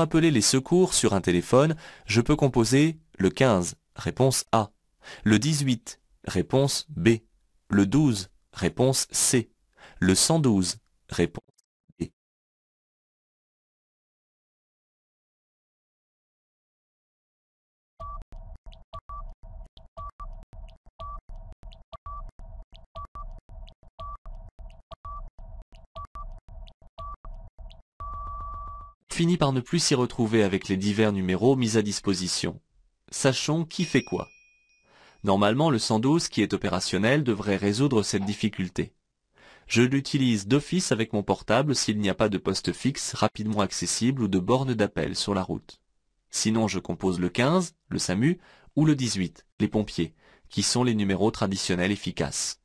appeler les secours sur un téléphone, je peux composer le 15, réponse A, le 18, réponse B, le 12, réponse C, le 112, réponse finit par ne plus s'y retrouver avec les divers numéros mis à disposition. Sachons qui fait quoi. Normalement, le 112 qui est opérationnel devrait résoudre cette difficulté. Je l'utilise d'office avec mon portable s'il n'y a pas de poste fixe rapidement accessible ou de borne d'appel sur la route. Sinon, je compose le 15, le SAMU, ou le 18, les pompiers, qui sont les numéros traditionnels efficaces.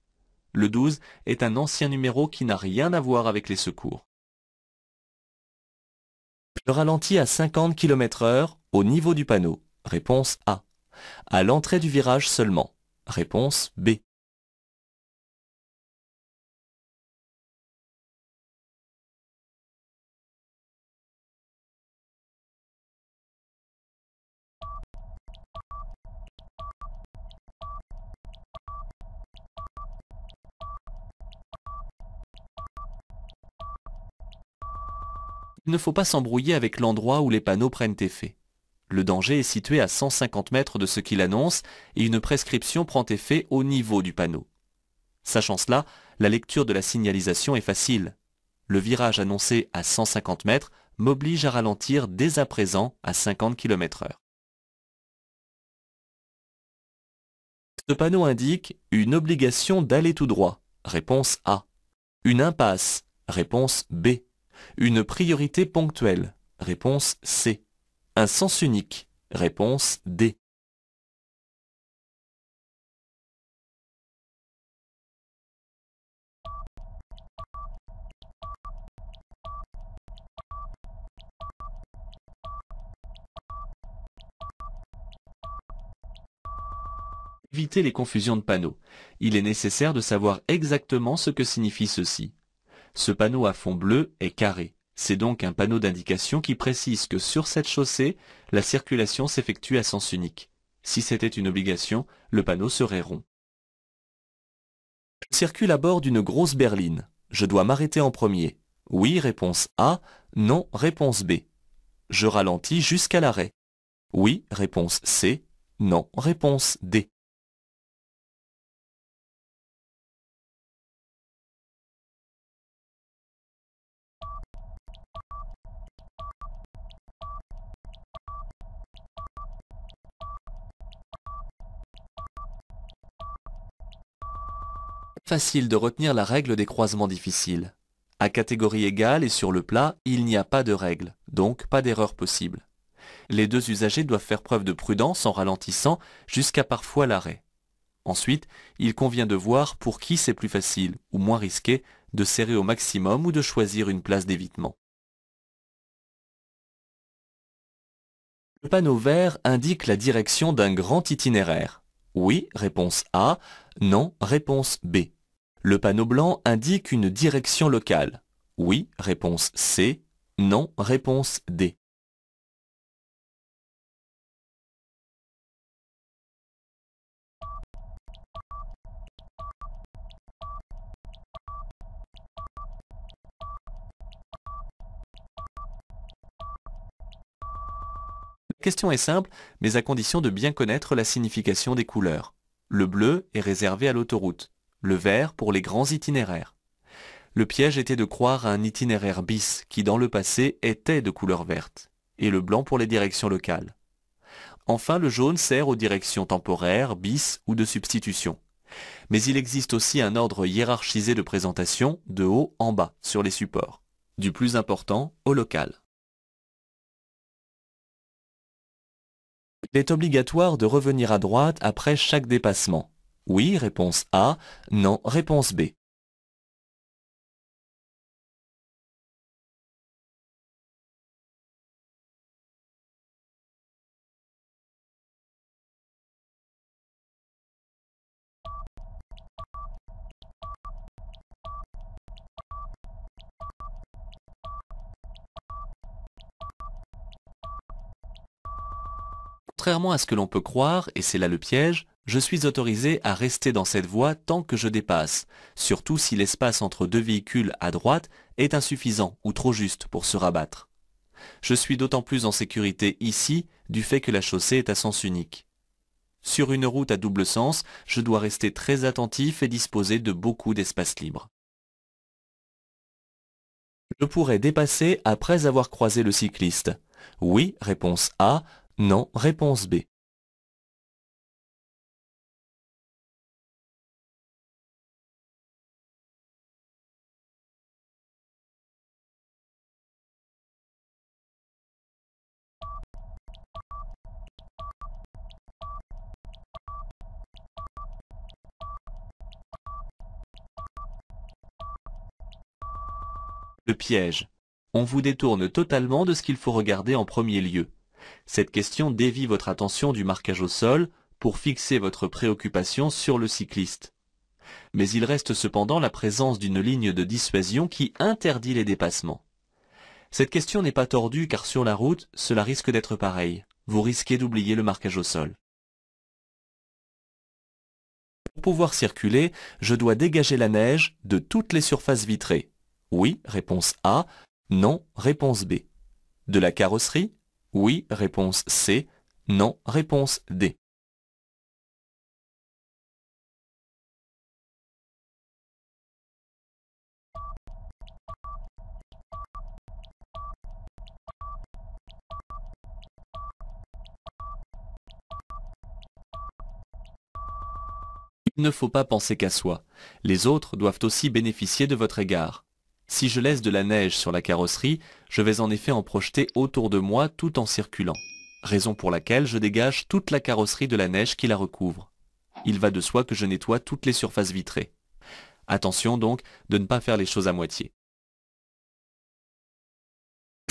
Le 12 est un ancien numéro qui n'a rien à voir avec les secours. Le ralenti à 50 km heure au niveau du panneau. Réponse A. À l'entrée du virage seulement. Réponse B. il ne faut pas s'embrouiller avec l'endroit où les panneaux prennent effet. Le danger est situé à 150 mètres de ce qu'il annonce et une prescription prend effet au niveau du panneau. Sachant cela, la lecture de la signalisation est facile. Le virage annoncé à 150 mètres m'oblige à ralentir dès à présent à 50 km heure. Ce panneau indique une obligation d'aller tout droit, réponse A. Une impasse, réponse B. Une priorité ponctuelle. Réponse C. Un sens unique. Réponse D. éviter les confusions de panneaux. Il est nécessaire de savoir exactement ce que signifie ceci. Ce panneau à fond bleu est carré. C'est donc un panneau d'indication qui précise que sur cette chaussée, la circulation s'effectue à sens unique. Si c'était une obligation, le panneau serait rond. Je circule à bord d'une grosse berline. Je dois m'arrêter en premier. Oui, réponse A. Non, réponse B. Je ralentis jusqu'à l'arrêt. Oui, réponse C. Non, réponse D. facile de retenir la règle des croisements difficiles. À catégorie égale et sur le plat, il n'y a pas de règle, donc pas d'erreur possible. Les deux usagers doivent faire preuve de prudence en ralentissant jusqu'à parfois l'arrêt. Ensuite, il convient de voir pour qui c'est plus facile ou moins risqué de serrer au maximum ou de choisir une place d'évitement. Le panneau vert indique la direction d'un grand itinéraire. Oui, réponse A, non, réponse B. Le panneau blanc indique une direction locale. Oui, réponse C. Non, réponse D. La question est simple, mais à condition de bien connaître la signification des couleurs. Le bleu est réservé à l'autoroute le vert pour les grands itinéraires. Le piège était de croire à un itinéraire bis qui dans le passé était de couleur verte, et le blanc pour les directions locales. Enfin, le jaune sert aux directions temporaires, bis ou de substitution. Mais il existe aussi un ordre hiérarchisé de présentation, de haut en bas, sur les supports, du plus important au local. Il est obligatoire de revenir à droite après chaque dépassement. Oui, réponse A. Non, réponse B. Contrairement à ce que l'on peut croire, et c'est là le piège, je suis autorisé à rester dans cette voie tant que je dépasse, surtout si l'espace entre deux véhicules à droite est insuffisant ou trop juste pour se rabattre. Je suis d'autant plus en sécurité ici du fait que la chaussée est à sens unique. Sur une route à double sens, je dois rester très attentif et disposer de beaucoup d'espace libre. Je pourrais dépasser après avoir croisé le cycliste. Oui, réponse A, non, réponse B. le piège. On vous détourne totalement de ce qu'il faut regarder en premier lieu. Cette question dévie votre attention du marquage au sol pour fixer votre préoccupation sur le cycliste. Mais il reste cependant la présence d'une ligne de dissuasion qui interdit les dépassements. Cette question n'est pas tordue car sur la route, cela risque d'être pareil. Vous risquez d'oublier le marquage au sol. Pour pouvoir circuler, je dois dégager la neige de toutes les surfaces vitrées. Oui, réponse A. Non, réponse B. De la carrosserie Oui, réponse C. Non, réponse D. Il ne faut pas penser qu'à soi. Les autres doivent aussi bénéficier de votre égard. Si je laisse de la neige sur la carrosserie, je vais en effet en projeter autour de moi tout en circulant, raison pour laquelle je dégage toute la carrosserie de la neige qui la recouvre. Il va de soi que je nettoie toutes les surfaces vitrées. Attention donc de ne pas faire les choses à moitié.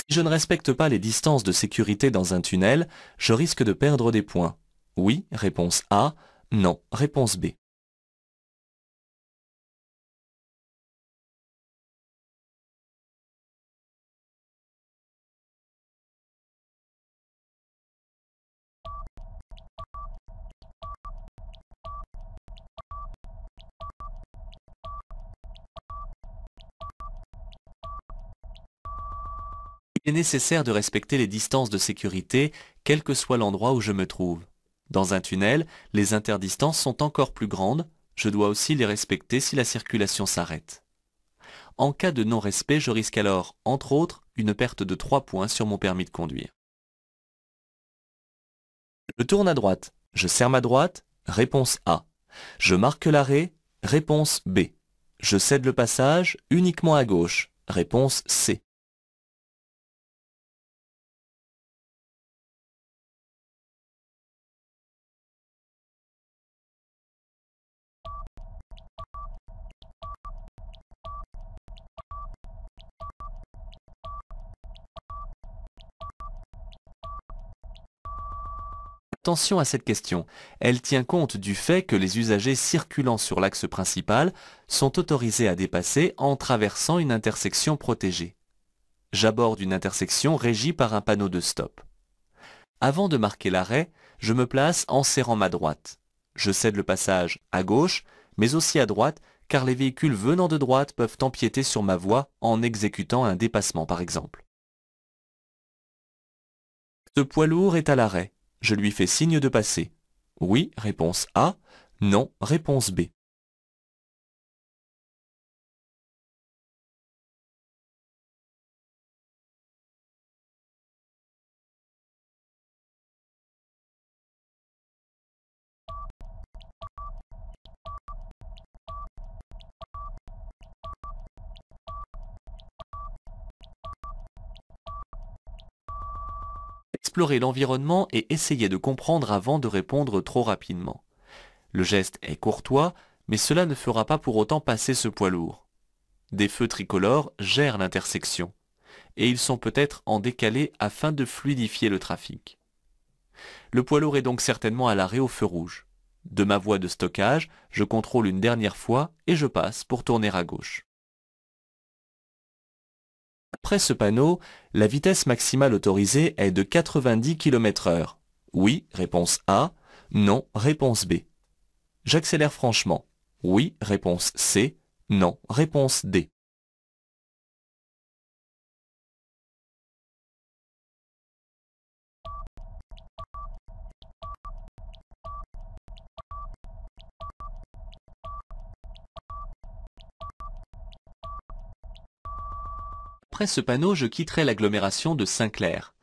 Si je ne respecte pas les distances de sécurité dans un tunnel, je risque de perdre des points. Oui, réponse A, non, réponse B. Il est nécessaire de respecter les distances de sécurité, quel que soit l'endroit où je me trouve. Dans un tunnel, les interdistances sont encore plus grandes, je dois aussi les respecter si la circulation s'arrête. En cas de non-respect, je risque alors, entre autres, une perte de 3 points sur mon permis de conduire. Je tourne à droite, je serre ma droite, réponse A. Je marque l'arrêt, réponse B. Je cède le passage uniquement à gauche, réponse C. Attention à cette question. Elle tient compte du fait que les usagers circulant sur l'axe principal sont autorisés à dépasser en traversant une intersection protégée. J'aborde une intersection régie par un panneau de stop. Avant de marquer l'arrêt, je me place en serrant ma droite. Je cède le passage à gauche, mais aussi à droite, car les véhicules venant de droite peuvent empiéter sur ma voie en exécutant un dépassement par exemple. Ce poids lourd est à l'arrêt. Je lui fais signe de passer. Oui, réponse A. Non, réponse B. explorer l'environnement et essayer de comprendre avant de répondre trop rapidement. Le geste est courtois, mais cela ne fera pas pour autant passer ce poids lourd. Des feux tricolores gèrent l'intersection, et ils sont peut-être en décalé afin de fluidifier le trafic. Le poids lourd est donc certainement à l'arrêt au feu rouge. De ma voie de stockage, je contrôle une dernière fois et je passe pour tourner à gauche. Après ce panneau, la vitesse maximale autorisée est de 90 km h Oui, réponse A. Non, réponse B. J'accélère franchement. Oui, réponse C. Non, réponse D. Après ce panneau, je quitterai l'agglomération de Saint-Clair.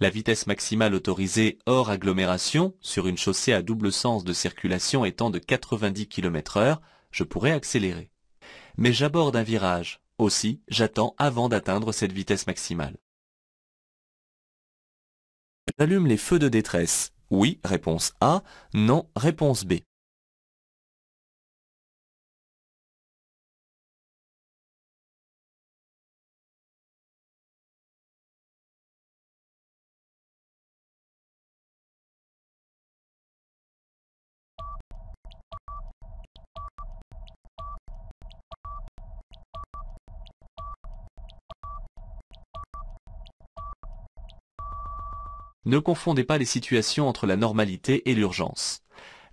La vitesse maximale autorisée hors agglomération, sur une chaussée à double sens de circulation étant de 90 km heure, je pourrais accélérer. Mais j'aborde un virage. Aussi, j'attends avant d'atteindre cette vitesse maximale. J'allume les feux de détresse. Oui, réponse A. Non, réponse B. Ne confondez pas les situations entre la normalité et l'urgence.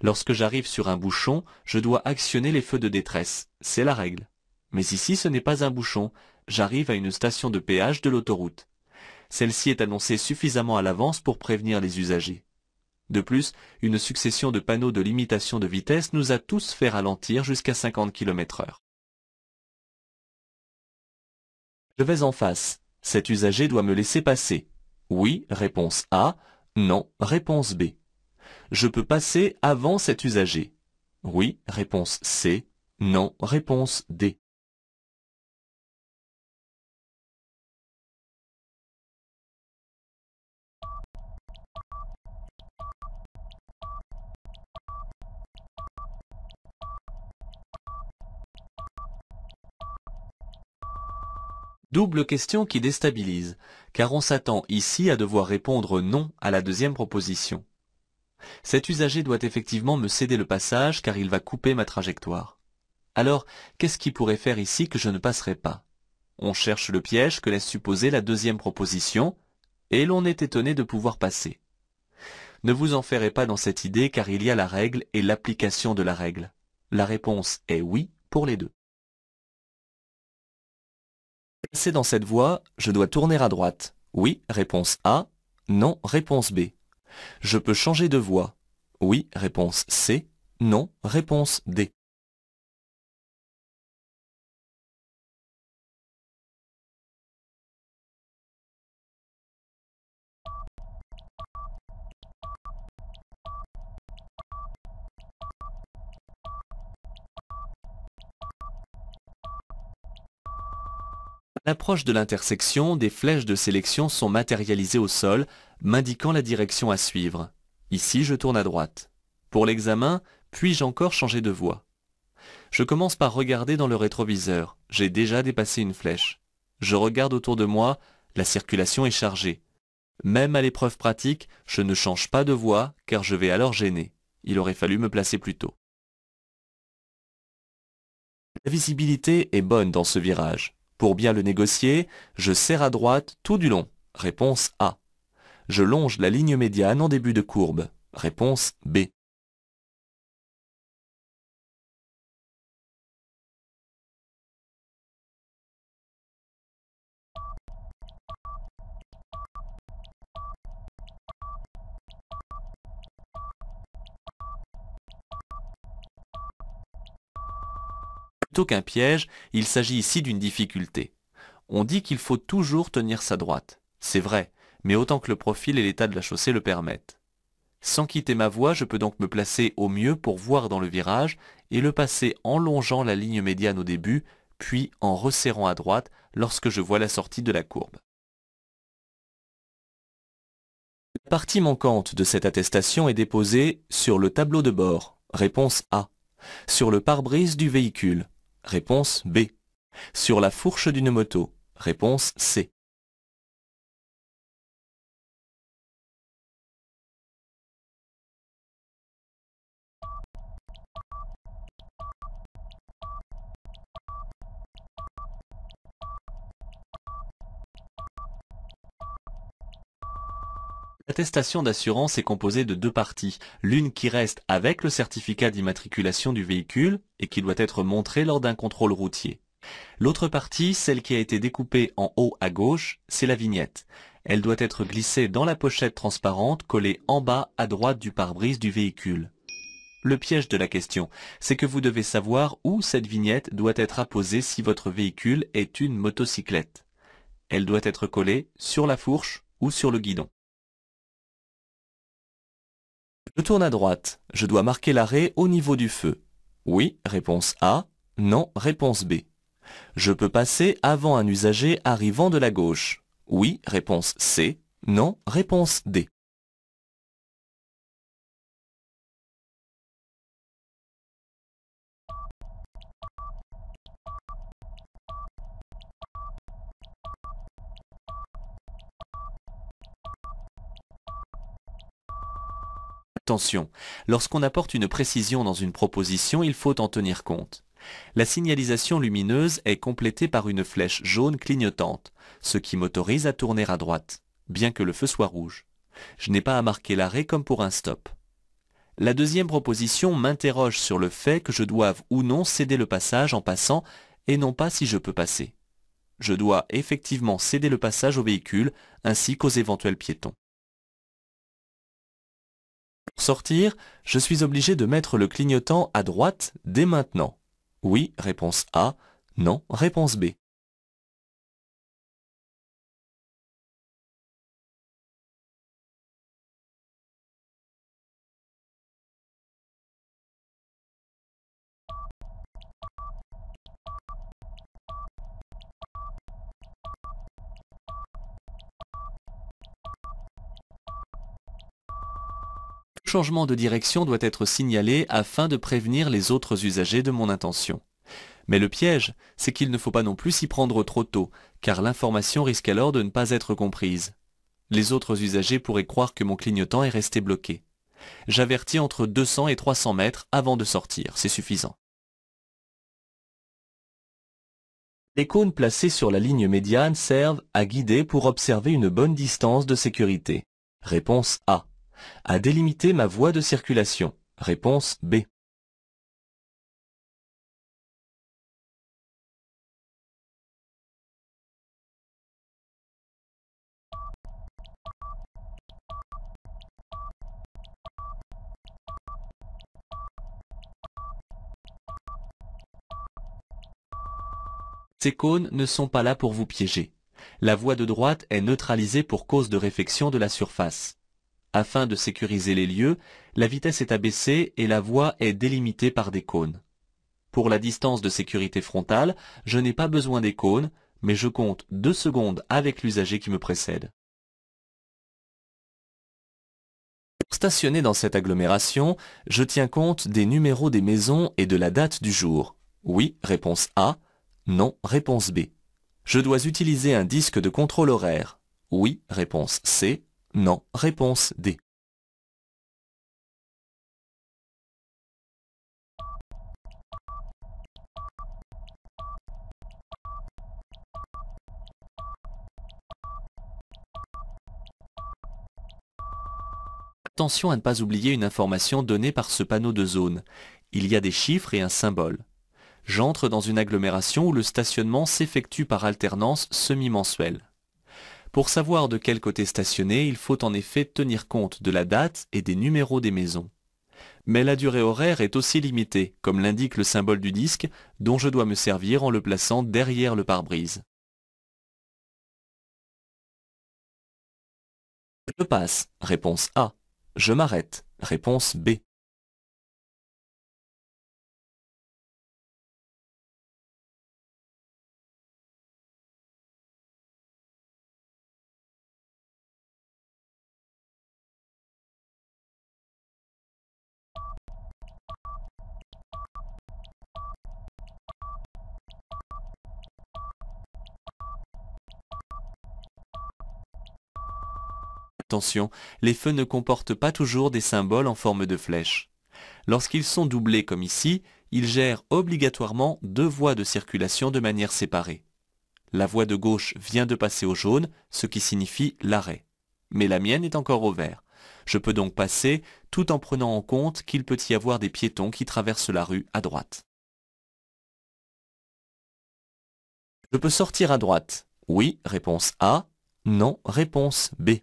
Lorsque j'arrive sur un bouchon, je dois actionner les feux de détresse, c'est la règle. Mais ici ce n'est pas un bouchon, j'arrive à une station de péage de l'autoroute. Celle-ci est annoncée suffisamment à l'avance pour prévenir les usagers. De plus, une succession de panneaux de limitation de vitesse nous a tous fait ralentir jusqu'à 50 km heure. Je vais en face, cet usager doit me laisser passer. Oui, réponse A. Non, réponse B. Je peux passer avant cet usager. Oui, réponse C. Non, réponse D. Double question qui déstabilise, car on s'attend ici à devoir répondre non à la deuxième proposition. Cet usager doit effectivement me céder le passage car il va couper ma trajectoire. Alors, qu'est-ce qui pourrait faire ici que je ne passerai pas On cherche le piège que laisse supposer la deuxième proposition, et l'on est étonné de pouvoir passer. Ne vous en enferrez pas dans cette idée car il y a la règle et l'application de la règle. La réponse est oui pour les deux. Passer dans cette voie, je dois tourner à droite. Oui, réponse A. Non, réponse B. Je peux changer de voie. Oui, réponse C. Non, réponse D. l'approche de l'intersection, des flèches de sélection sont matérialisées au sol, m'indiquant la direction à suivre. Ici, je tourne à droite. Pour l'examen, puis-je encore changer de voie Je commence par regarder dans le rétroviseur. J'ai déjà dépassé une flèche. Je regarde autour de moi, la circulation est chargée. Même à l'épreuve pratique, je ne change pas de voie car je vais alors gêner. Il aurait fallu me placer plus tôt. La visibilité est bonne dans ce virage. Pour bien le négocier, je serre à droite tout du long. Réponse A. Je longe la ligne médiane en début de courbe. Réponse B. Plutôt qu'un piège, il s'agit ici d'une difficulté. On dit qu'il faut toujours tenir sa droite. C'est vrai, mais autant que le profil et l'état de la chaussée le permettent. Sans quitter ma voie, je peux donc me placer au mieux pour voir dans le virage et le passer en longeant la ligne médiane au début, puis en resserrant à droite lorsque je vois la sortie de la courbe. La partie manquante de cette attestation est déposée sur le tableau de bord, réponse A, sur le pare-brise du véhicule, Réponse B. Sur la fourche d'une moto. Réponse C. L'attestation d'assurance est composée de deux parties, l'une qui reste avec le certificat d'immatriculation du véhicule et qui doit être montrée lors d'un contrôle routier. L'autre partie, celle qui a été découpée en haut à gauche, c'est la vignette. Elle doit être glissée dans la pochette transparente collée en bas à droite du pare-brise du véhicule. Le piège de la question, c'est que vous devez savoir où cette vignette doit être apposée si votre véhicule est une motocyclette. Elle doit être collée sur la fourche ou sur le guidon. Je tourne à droite. Je dois marquer l'arrêt au niveau du feu. Oui, réponse A. Non, réponse B. Je peux passer avant un usager arrivant de la gauche. Oui, réponse C. Non, réponse D. Attention, Lorsqu'on apporte une précision dans une proposition, il faut en tenir compte. La signalisation lumineuse est complétée par une flèche jaune clignotante, ce qui m'autorise à tourner à droite, bien que le feu soit rouge. Je n'ai pas à marquer l'arrêt comme pour un stop. La deuxième proposition m'interroge sur le fait que je doive ou non céder le passage en passant et non pas si je peux passer. Je dois effectivement céder le passage au véhicule ainsi qu'aux éventuels piétons. Pour sortir, je suis obligé de mettre le clignotant à droite dès maintenant. Oui, réponse A. Non, réponse B. changement de direction doit être signalé afin de prévenir les autres usagers de mon intention. Mais le piège, c'est qu'il ne faut pas non plus s'y prendre trop tôt, car l'information risque alors de ne pas être comprise. Les autres usagers pourraient croire que mon clignotant est resté bloqué. J'avertis entre 200 et 300 mètres avant de sortir, c'est suffisant. Les cônes placés sur la ligne médiane servent à guider pour observer une bonne distance de sécurité. Réponse A à délimiter ma voie de circulation Réponse B. Ces cônes ne sont pas là pour vous piéger. La voie de droite est neutralisée pour cause de réflexion de la surface. Afin de sécuriser les lieux, la vitesse est abaissée et la voie est délimitée par des cônes. Pour la distance de sécurité frontale, je n'ai pas besoin des cônes, mais je compte deux secondes avec l'usager qui me précède. Stationné dans cette agglomération, je tiens compte des numéros des maisons et de la date du jour. Oui, réponse A. Non, réponse B. Je dois utiliser un disque de contrôle horaire. Oui, réponse C. Non. Réponse D. Attention à ne pas oublier une information donnée par ce panneau de zone. Il y a des chiffres et un symbole. J'entre dans une agglomération où le stationnement s'effectue par alternance semi-mensuelle. Pour savoir de quel côté stationner, il faut en effet tenir compte de la date et des numéros des maisons. Mais la durée horaire est aussi limitée, comme l'indique le symbole du disque, dont je dois me servir en le plaçant derrière le pare-brise. Je passe, réponse A. Je m'arrête, réponse B. Attention, les feux ne comportent pas toujours des symboles en forme de flèche. Lorsqu'ils sont doublés comme ici, ils gèrent obligatoirement deux voies de circulation de manière séparée. La voie de gauche vient de passer au jaune, ce qui signifie l'arrêt. Mais la mienne est encore au vert. Je peux donc passer tout en prenant en compte qu'il peut y avoir des piétons qui traversent la rue à droite. Je peux sortir à droite. Oui, réponse A. Non, réponse B.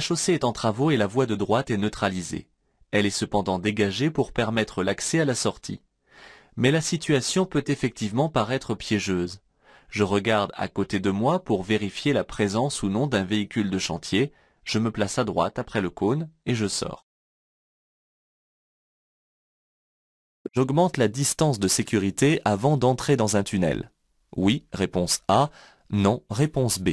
La chaussée est en travaux et la voie de droite est neutralisée. Elle est cependant dégagée pour permettre l'accès à la sortie. Mais la situation peut effectivement paraître piégeuse. Je regarde à côté de moi pour vérifier la présence ou non d'un véhicule de chantier, je me place à droite après le cône et je sors. J'augmente la distance de sécurité avant d'entrer dans un tunnel. Oui, réponse A, non, réponse B.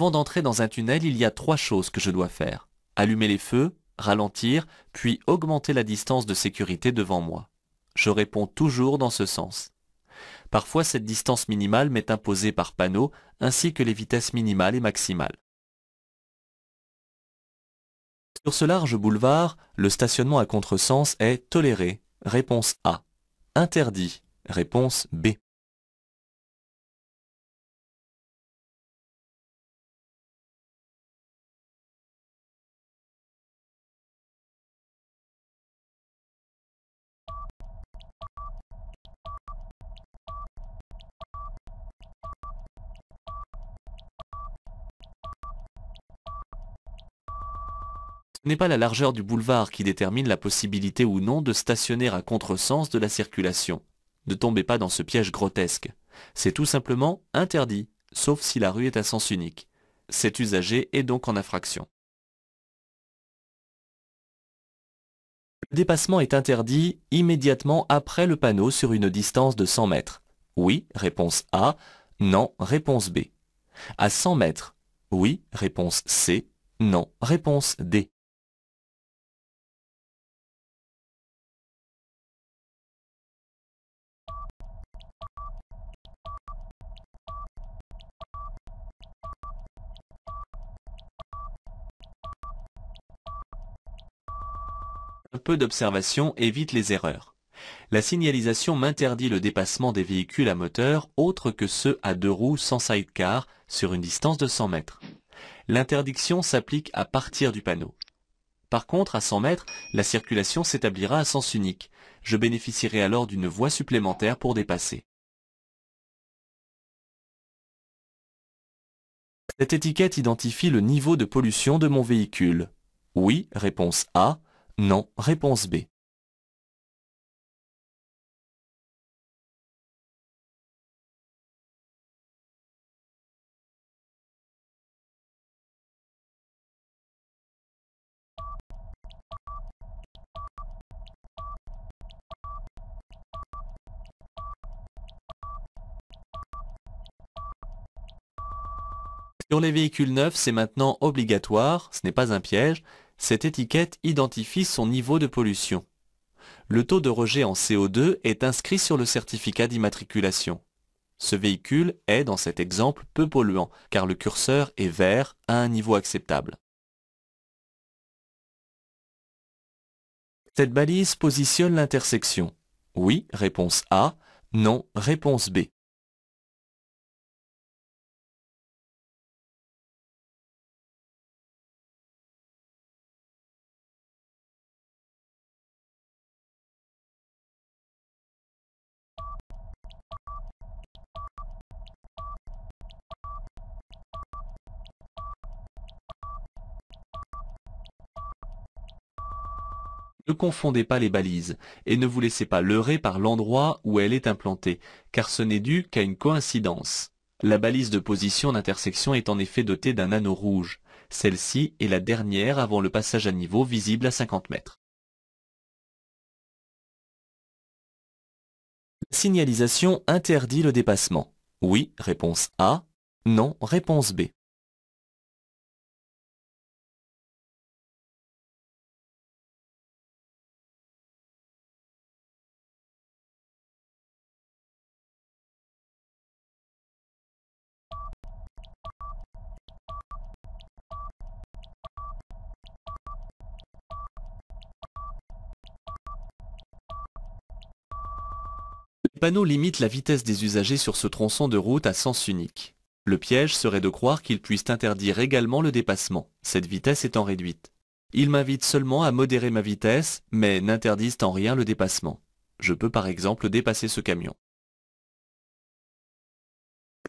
Avant d'entrer dans un tunnel, il y a trois choses que je dois faire. Allumer les feux, ralentir, puis augmenter la distance de sécurité devant moi. Je réponds toujours dans ce sens. Parfois, cette distance minimale m'est imposée par panneau, ainsi que les vitesses minimales et maximales. Sur ce large boulevard, le stationnement à contresens est toléré, réponse A. Interdit, réponse B. Ce n'est pas la largeur du boulevard qui détermine la possibilité ou non de stationner à contresens de la circulation. Ne tombez pas dans ce piège grotesque. C'est tout simplement interdit, sauf si la rue est à sens unique. Cet usager est donc en infraction. Le dépassement est interdit immédiatement après le panneau sur une distance de 100 mètres. Oui, réponse A. Non, réponse B. À 100 mètres. Oui, réponse C. Non, réponse D. Un peu d'observation évite les erreurs. La signalisation m'interdit le dépassement des véhicules à moteur autres que ceux à deux roues sans sidecar sur une distance de 100 mètres. L'interdiction s'applique à partir du panneau. Par contre, à 100 mètres, la circulation s'établira à sens unique. Je bénéficierai alors d'une voie supplémentaire pour dépasser. Cette étiquette identifie le niveau de pollution de mon véhicule. Oui, réponse A, non. Réponse B. Sur les véhicules neufs, c'est maintenant obligatoire, ce n'est pas un piège, cette étiquette identifie son niveau de pollution. Le taux de rejet en CO2 est inscrit sur le certificat d'immatriculation. Ce véhicule est, dans cet exemple, peu polluant, car le curseur est vert à un niveau acceptable. Cette balise positionne l'intersection. Oui, réponse A. Non, réponse B. Ne confondez pas les balises et ne vous laissez pas leurrer par l'endroit où elle est implantée, car ce n'est dû qu'à une coïncidence. La balise de position d'intersection est en effet dotée d'un anneau rouge. Celle-ci est la dernière avant le passage à niveau visible à 50 mètres. Signalisation interdit le dépassement. Oui, réponse A. Non, réponse B. Les panneaux limitent la vitesse des usagers sur ce tronçon de route à sens unique. Le piège serait de croire qu'ils puissent interdire également le dépassement, cette vitesse étant réduite. Ils m'invitent seulement à modérer ma vitesse, mais n'interdisent en rien le dépassement. Je peux par exemple dépasser ce camion.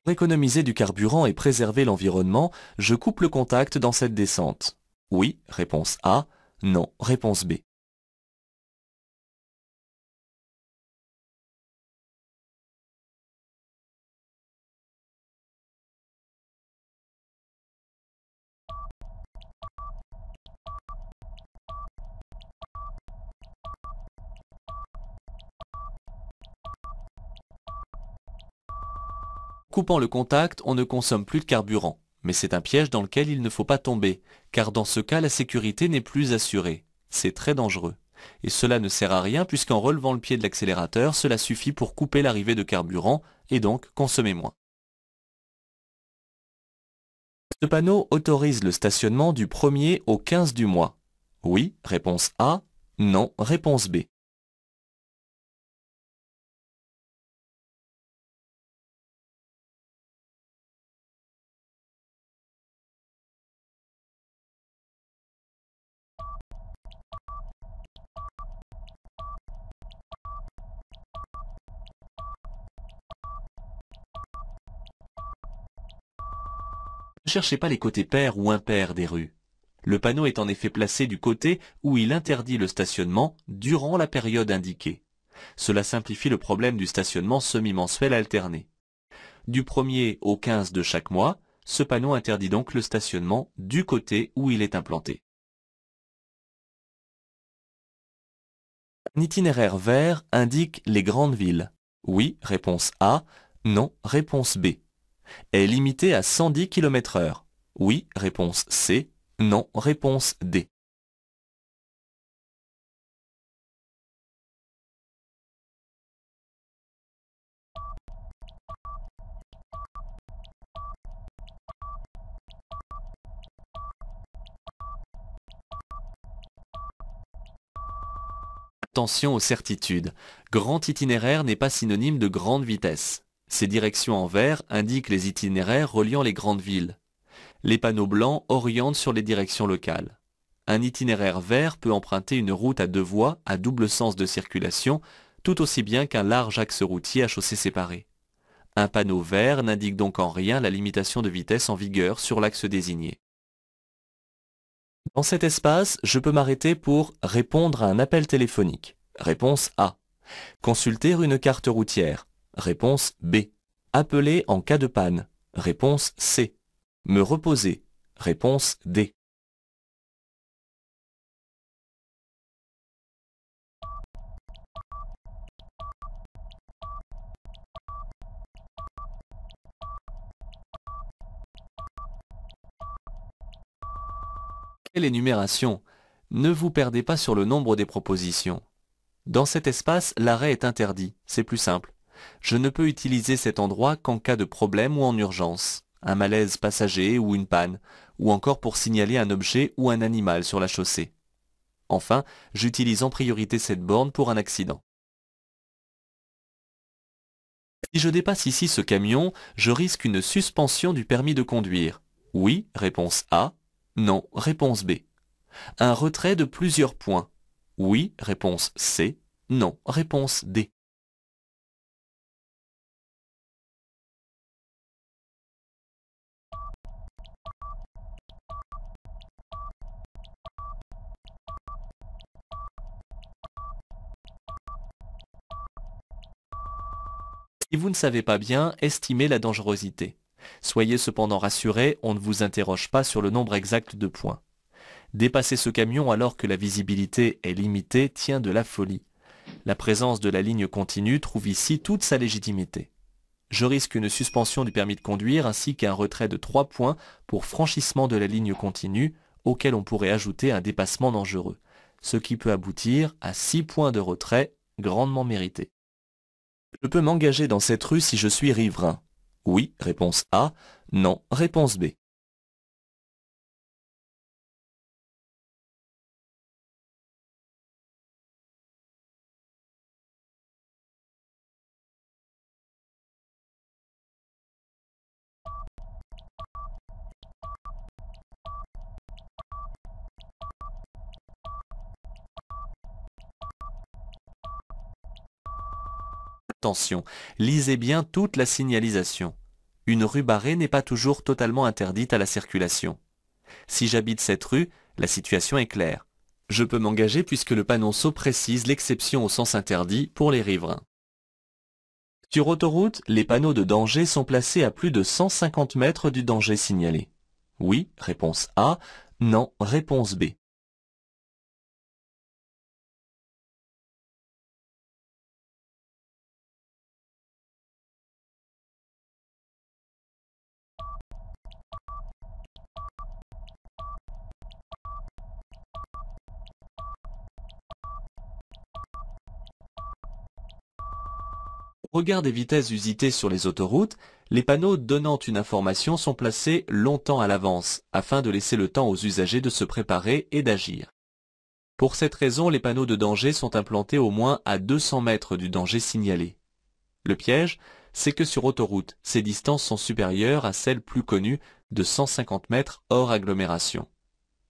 Pour économiser du carburant et préserver l'environnement, je coupe le contact dans cette descente. Oui, réponse A, non, réponse B. Coupant le contact, on ne consomme plus de carburant. Mais c'est un piège dans lequel il ne faut pas tomber, car dans ce cas la sécurité n'est plus assurée. C'est très dangereux. Et cela ne sert à rien puisqu'en relevant le pied de l'accélérateur, cela suffit pour couper l'arrivée de carburant et donc consommer moins. Ce panneau autorise le stationnement du 1er au 15 du mois. Oui, réponse A. Non, réponse B. Ne cherchez pas les côtés pairs ou impairs des rues. Le panneau est en effet placé du côté où il interdit le stationnement durant la période indiquée. Cela simplifie le problème du stationnement semi-mensuel alterné. Du 1er au 15 de chaque mois, ce panneau interdit donc le stationnement du côté où il est implanté. Un itinéraire vert indique les grandes villes. Oui, réponse A. Non, réponse B est limitée à 110 km h Oui, réponse C. Non, réponse D. Attention aux certitudes. Grand itinéraire n'est pas synonyme de grande vitesse. Ces directions en vert indiquent les itinéraires reliant les grandes villes. Les panneaux blancs orientent sur les directions locales. Un itinéraire vert peut emprunter une route à deux voies à double sens de circulation, tout aussi bien qu'un large axe routier à chaussée séparée. Un panneau vert n'indique donc en rien la limitation de vitesse en vigueur sur l'axe désigné. Dans cet espace, je peux m'arrêter pour répondre à un appel téléphonique. Réponse A. Consulter une carte routière. Réponse B. Appeler en cas de panne. Réponse C. Me reposer. Réponse D. Quelle énumération Ne vous perdez pas sur le nombre des propositions. Dans cet espace, l'arrêt est interdit, c'est plus simple. Je ne peux utiliser cet endroit qu'en cas de problème ou en urgence, un malaise passager ou une panne, ou encore pour signaler un objet ou un animal sur la chaussée. Enfin, j'utilise en priorité cette borne pour un accident. Si je dépasse ici ce camion, je risque une suspension du permis de conduire. Oui, réponse A. Non, réponse B. Un retrait de plusieurs points. Oui, réponse C. Non, réponse D. Si vous ne savez pas bien, estimez la dangerosité. Soyez cependant rassurés, on ne vous interroge pas sur le nombre exact de points. Dépasser ce camion alors que la visibilité est limitée tient de la folie. La présence de la ligne continue trouve ici toute sa légitimité. Je risque une suspension du permis de conduire ainsi qu'un retrait de 3 points pour franchissement de la ligne continue auquel on pourrait ajouter un dépassement dangereux, ce qui peut aboutir à 6 points de retrait grandement mérités. Je peux m'engager dans cette rue si je suis riverain. Oui, réponse A. Non, réponse B. Attention, lisez bien toute la signalisation. Une rue barrée n'est pas toujours totalement interdite à la circulation. Si j'habite cette rue, la situation est claire. Je peux m'engager puisque le panonceau précise l'exception au sens interdit pour les riverains. Sur autoroute, les panneaux de danger sont placés à plus de 150 mètres du danger signalé. Oui, réponse A. Non, réponse B. regard des vitesses usitées sur les autoroutes, les panneaux donnant une information sont placés longtemps à l'avance afin de laisser le temps aux usagers de se préparer et d'agir. Pour cette raison, les panneaux de danger sont implantés au moins à 200 mètres du danger signalé. Le piège, c'est que sur autoroute, ces distances sont supérieures à celles plus connues de 150 mètres hors agglomération.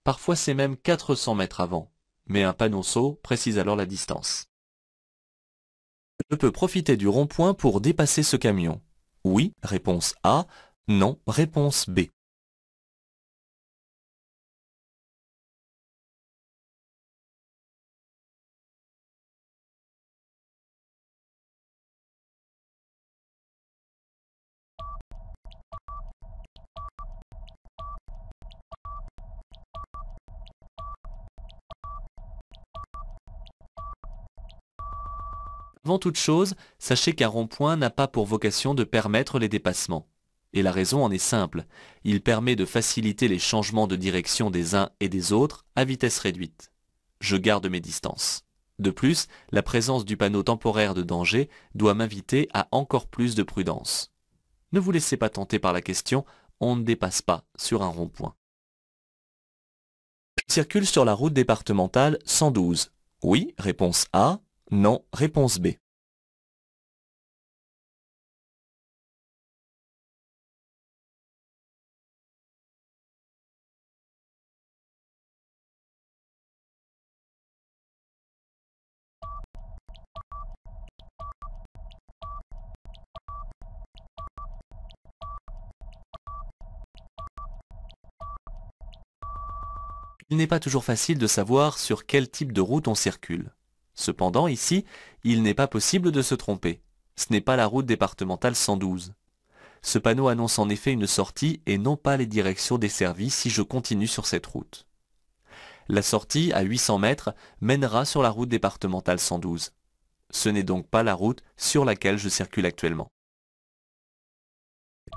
Parfois c'est même 400 mètres avant, mais un panneau saut précise alors la distance. Je peux profiter du rond-point pour dépasser ce camion. Oui, réponse A. Non, réponse B. Avant toute chose, sachez qu'un rond-point n'a pas pour vocation de permettre les dépassements. Et la raison en est simple, il permet de faciliter les changements de direction des uns et des autres à vitesse réduite. Je garde mes distances. De plus, la présence du panneau temporaire de danger doit m'inviter à encore plus de prudence. Ne vous laissez pas tenter par la question « on ne dépasse pas » sur un rond-point. Circule sur la route départementale 112. Oui, réponse A, non, réponse B. Il n'est pas toujours facile de savoir sur quel type de route on circule. Cependant, ici, il n'est pas possible de se tromper. Ce n'est pas la route départementale 112. Ce panneau annonce en effet une sortie et non pas les directions des services si je continue sur cette route. La sortie, à 800 mètres, mènera sur la route départementale 112. Ce n'est donc pas la route sur laquelle je circule actuellement.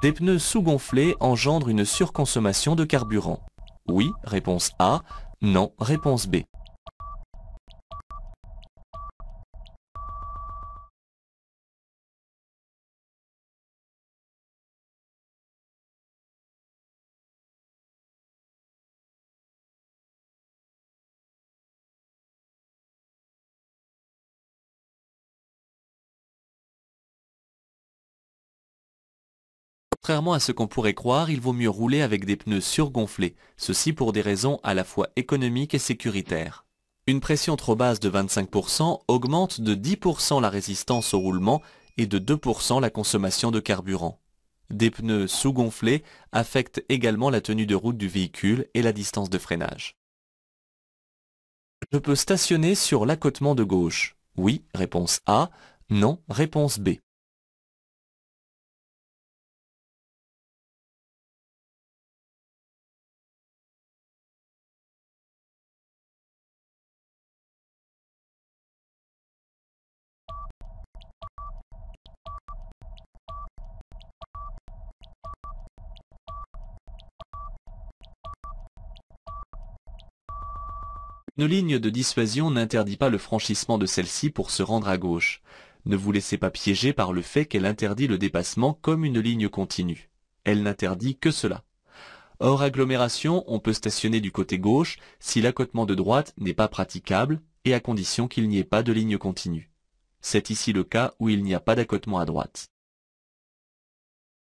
Des pneus sous-gonflés engendrent une surconsommation de carburant. Oui, réponse A. Non, réponse B. Contrairement à ce qu'on pourrait croire, il vaut mieux rouler avec des pneus surgonflés, ceci pour des raisons à la fois économiques et sécuritaires. Une pression trop basse de 25% augmente de 10% la résistance au roulement et de 2% la consommation de carburant. Des pneus sous-gonflés affectent également la tenue de route du véhicule et la distance de freinage. Je peux stationner sur l'accotement de gauche. Oui, réponse A. Non, réponse B. Une ligne de dissuasion n'interdit pas le franchissement de celle-ci pour se rendre à gauche. Ne vous laissez pas piéger par le fait qu'elle interdit le dépassement comme une ligne continue. Elle n'interdit que cela. Hors agglomération, on peut stationner du côté gauche si l'accotement de droite n'est pas praticable et à condition qu'il n'y ait pas de ligne continue. C'est ici le cas où il n'y a pas d'accotement à droite.